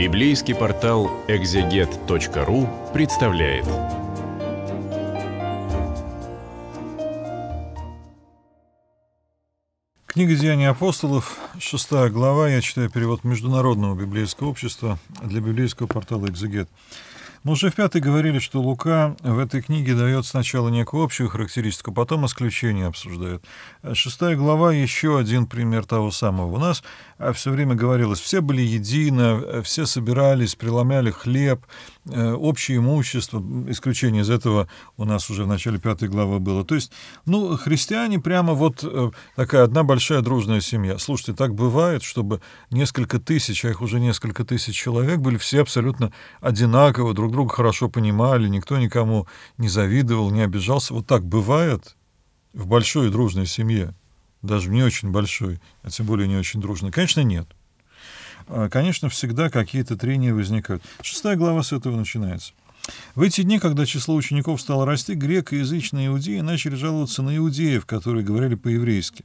Библейский портал экзегет.ру представляет. Книга «Деяний апостолов», 6 глава, я читаю перевод Международного библейского общества для библейского портала «Экзегет». Мы ну, уже в пятой говорили, что Лука в этой книге дает сначала некую общую характеристику, потом исключение обсуждает. Э, шестая глава — еще один пример того самого. У нас э, все время говорилось, все были едины, э, все собирались, преломляли хлеб, общее имущество, исключение из этого у нас уже в начале пятой главы было. То есть, ну, христиане прямо вот такая одна большая дружная семья. Слушайте, так бывает, чтобы несколько тысяч, а их уже несколько тысяч человек, были все абсолютно одинаково друг друг друга хорошо понимали, никто никому не завидовал, не обижался. Вот так бывает в большой дружной семье, даже в не очень большой, а тем более не очень дружной? Конечно, нет. А, конечно, всегда какие-то трения возникают. Шестая глава с этого начинается. В эти дни, когда число учеников стало расти, грек язычные иудеи начали жаловаться на иудеев, которые говорили по-еврейски.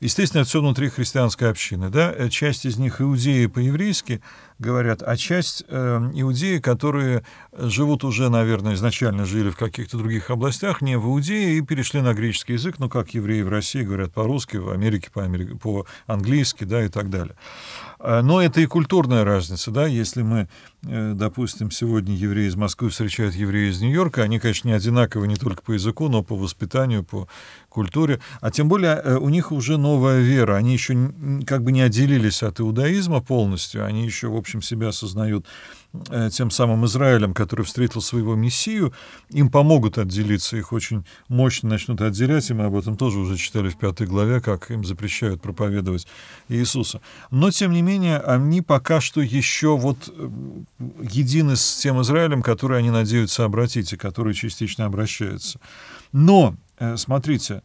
Естественно, это все внутри христианской общины. Да? Э, часть из них иудеи по-еврейски говорят, а часть э, иудеи, которые живут уже, наверное, изначально жили в каких-то других областях, не в Иудее, и перешли на греческий язык, ну, как евреи в России говорят по-русски, в Америке по-английски, по да, и так далее. А, но это и культурная разница, да, если мы, э, допустим, сегодня евреи из Москвы встречают евреи из Нью-Йорка, они, конечно, не одинаковы не только по языку, но по воспитанию, по культуре, а тем более э, у них уже новая вера, они еще как бы не отделились от иудаизма полностью, они еще, в общем, себя осознают Э, тем самым Израилем, который встретил своего Мессию, им помогут отделиться, их очень мощно начнут отделять, и мы об этом тоже уже читали в пятой главе, как им запрещают проповедовать Иисуса. Но, тем не менее, они пока что еще вот э, едины с тем Израилем, который они надеются обратить, и который частично обращается. Но, э, смотрите,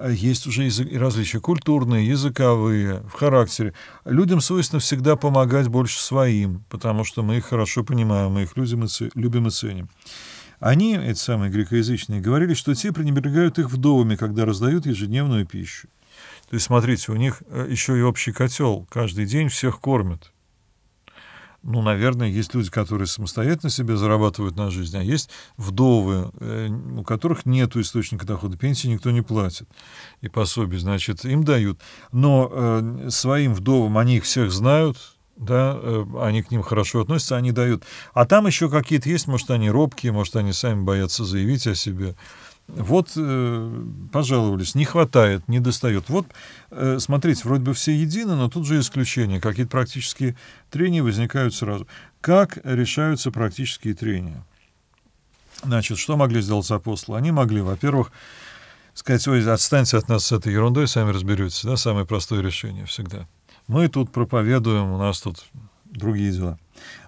а есть уже язык, различия культурные, языковые, в характере. Людям свойственно всегда помогать больше своим, потому что мы их хорошо понимаем, мы их людям и, ци, любим и ценим. Они, эти самые грекоязычные, говорили, что те пренебрегают их вдовами, когда раздают ежедневную пищу. То есть, смотрите, у них э, еще и общий котел. Каждый день всех кормят ну, наверное, есть люди, которые самостоятельно себе зарабатывают на жизнь, а есть вдовы, э, у которых нет источника дохода пенсии, никто не платит. И пособие, значит, им дают. Но э, своим вдовам они их всех знают, да, э, они к ним хорошо относятся, они дают. А там еще какие-то есть, может, они робкие, может, они сами боятся заявить о себе. Вот э, пожаловались, не хватает, не достает. Вот, э, смотрите, вроде бы все едины, но тут же исключения. Какие-то практические трения возникают сразу. Как решаются практические трения? Значит, что могли сделать апостолы? Они могли, во-первых, сказать, ой, отстаньте от нас с этой ерундой, сами разберетесь. Да? Самое простое решение всегда. Мы тут проповедуем, у нас тут другие дела.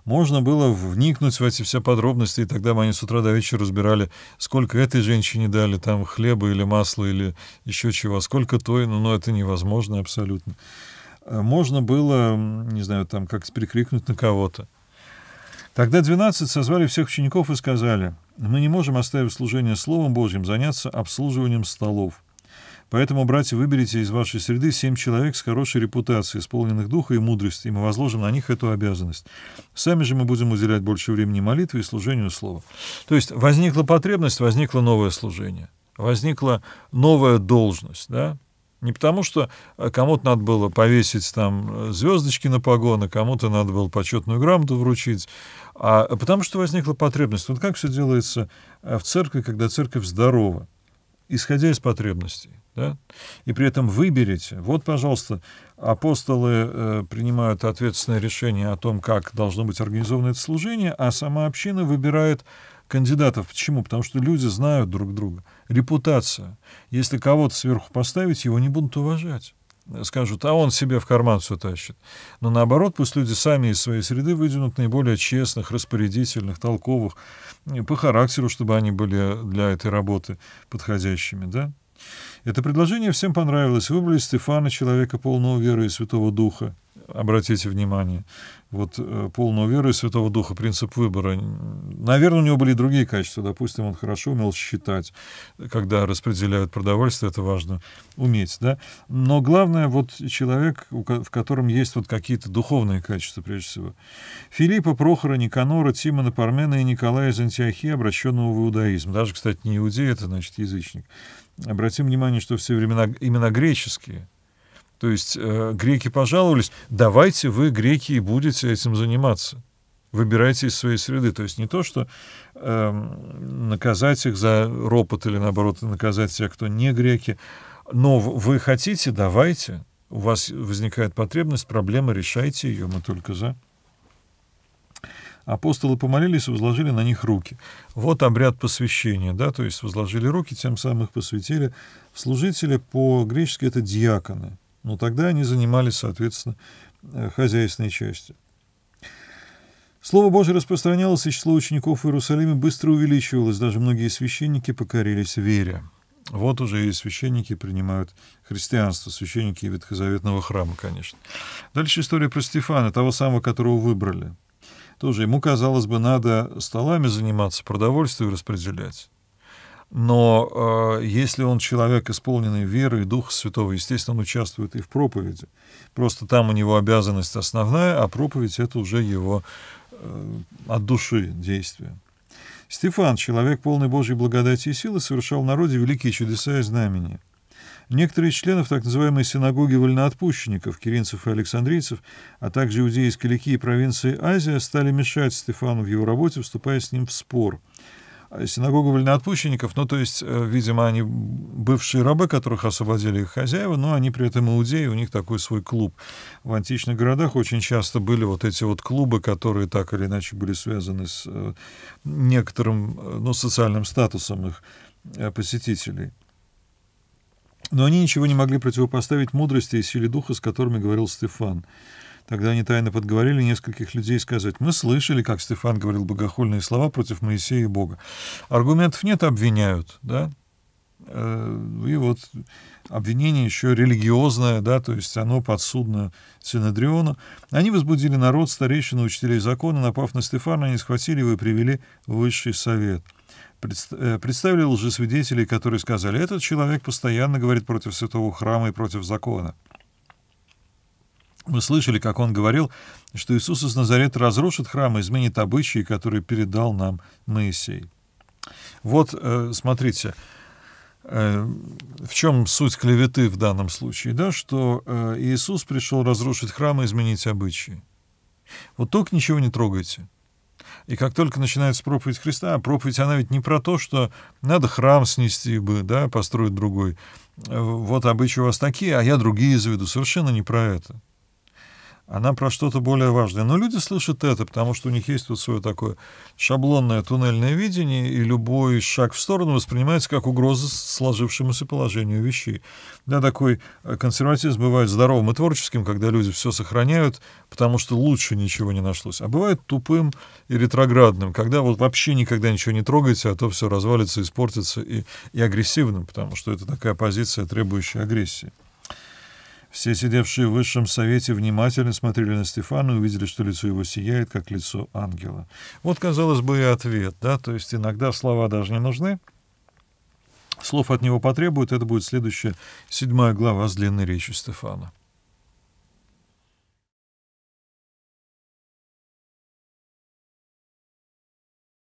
Можно было вникнуть в эти все подробности, и тогда мы они с утра до вечера разбирали, сколько этой женщине дали, там хлеба или масла или еще чего, а сколько той, но, ну, но ну, это невозможно абсолютно. Э, можно было, не знаю, там как прикрикнуть на кого-то. Тогда 12 созвали всех учеников и сказали, мы не можем, оставив служение Словом Божьим, заняться обслуживанием столов. Поэтому, братья, выберите из вашей среды семь человек с хорошей репутацией, исполненных духа и мудрости, и мы возложим на них эту обязанность. Сами же мы будем уделять больше времени молитве и служению слова. То есть возникла потребность, возникло новое служение, возникла новая должность, да, не потому, что э, кому-то надо было повесить там э, звездочки на погоны, кому-то надо было почетную грамоту вручить, а, а потому что возникла потребность. Вот как все делается э, в церкви, когда церковь здорова исходя из потребностей. Да? И при этом выберите. Вот, пожалуйста, апостолы э, принимают ответственное решение о том, как должно быть организовано это служение, а сама община выбирает кандидатов. Почему? Потому что люди знают друг друга. Репутация. Если кого-то сверху поставить, его не будут уважать скажут, а он себе в карман все тащит. Но наоборот, пусть люди сами из своей среды выдвинут наиболее честных, распорядительных, толковых, э, по характеру, чтобы они были для этой работы подходящими, да? Это предложение всем понравилось. Выбрали Стефана, человека полного веры и Святого Духа обратите внимание. Вот э, полную веру и Святого Духа, принцип выбора. Наверное, у него были другие качества. Допустим, он хорошо умел считать, когда распределяют продовольствие, это важно уметь. Да? Но главное, вот человек, в котором есть вот какие-то духовные качества, прежде всего. Филиппа, Прохора, Никанора, Тимона, Пармена и Николая из Антиохии, обращенного в иудаизм. Даже, кстати, не иудей, это значит язычник. Обратим внимание, что все времена именно греческие – то есть э, греки пожаловались, давайте вы, греки, и будете этим заниматься. Выбирайте из своей среды. То есть не то, что э, наказать их за ропот или наоборот наказать тех, кто не греки. Но вы хотите, давайте. У вас возникает потребность, проблема, решайте ее, мы только за. Апостолы помолились и возложили на них руки. Вот обряд посвящения, да, то есть возложили руки, тем самым их посвятили. Служители по-гречески это диаконы. Но тогда они занимались, соответственно, э, хозяйственной частью. Слово Божье распространялось, и число учеников в Иерусалиме быстро увеличивалось, даже многие священники покорились вере. Вот уже и священники принимают христианство, священники Ветхозаветного храма, конечно. Дальше история про Стефана, того самого, которого выбрали. Тоже ему, казалось бы, надо столами заниматься, продовольствие распределять. Но э, если он человек, исполненный веры и Духа Святого, естественно, он участвует и в проповеди. Просто там у него обязанность основная, а проповедь — это уже его э, от души действие. Стефан, человек полный Божьей благодати и силы, совершал в народе великие чудеса и знамения. Некоторые из членов так называемой синагоги вольноотпущенников, киринцев и александрийцев, а также иудеи из Каликии и провинции Азия, стали мешать Стефану в его работе, вступая с ним в спор — Синагога вольноотпущенников, ну, то есть, э, видимо, они бывшие рабы, которых освободили их хозяева, но они при этом иудеи, у них такой свой клуб. В античных городах очень часто были вот эти вот клубы, которые так или иначе были связаны с э, некоторым, э, ну, социальным статусом их посетителей. Но они ничего не могли противопоставить мудрости и силе духа, с которыми говорил Стефан. Тогда они тайно подговорили нескольких людей сказать, «Мы слышали, как Стефан говорил богохульные слова против Моисея и Бога. Аргументов нет, обвиняют». Да? Э, и вот обвинение еще религиозное, да, то есть оно подсудно Синодриону. Они возбудили народ, старейшину, учителей закона, напав на Стефана, они схватили его и привели в высший совет. Э, представили лжесвидетелей, которые сказали, этот человек постоянно говорит против святого храма и против закона. Мы слышали, как он говорил, что Иисус из Назарета разрушит храм и изменит обычаи, которые передал нам Моисей. Вот, э, смотрите, э, в чем суть клеветы в данном случае, да, что э, Иисус пришел разрушить храм и изменить обычаи. Вот только ничего не трогайте. И как только начинается проповедь Христа, а проповедь, она ведь не про то, что надо храм снести бы, да, построить другой. Вот обычаи у вас такие, а я другие заведу. Совершенно не про это она про что-то более важное. Но люди слышат это, потому что у них есть вот свое такое шаблонное туннельное видение, и любой шаг в сторону воспринимается как угроза сложившемуся положению вещей. Да, такой э, консерватизм бывает здоровым и творческим, когда люди все сохраняют, потому что лучше ничего не нашлось. А бывает тупым и ретроградным, когда вот вообще никогда ничего не трогаете, а то все развалится, испортится, и, и агрессивным, потому что это такая позиция, требующая агрессии. Все сидевшие в высшем совете внимательно смотрели на Стефана и увидели, что лицо его сияет, как лицо ангела. Вот, казалось бы, и ответ, да, то есть иногда слова даже не нужны, слов от него потребуют, это будет следующая седьмая глава с длинной речи Стефана.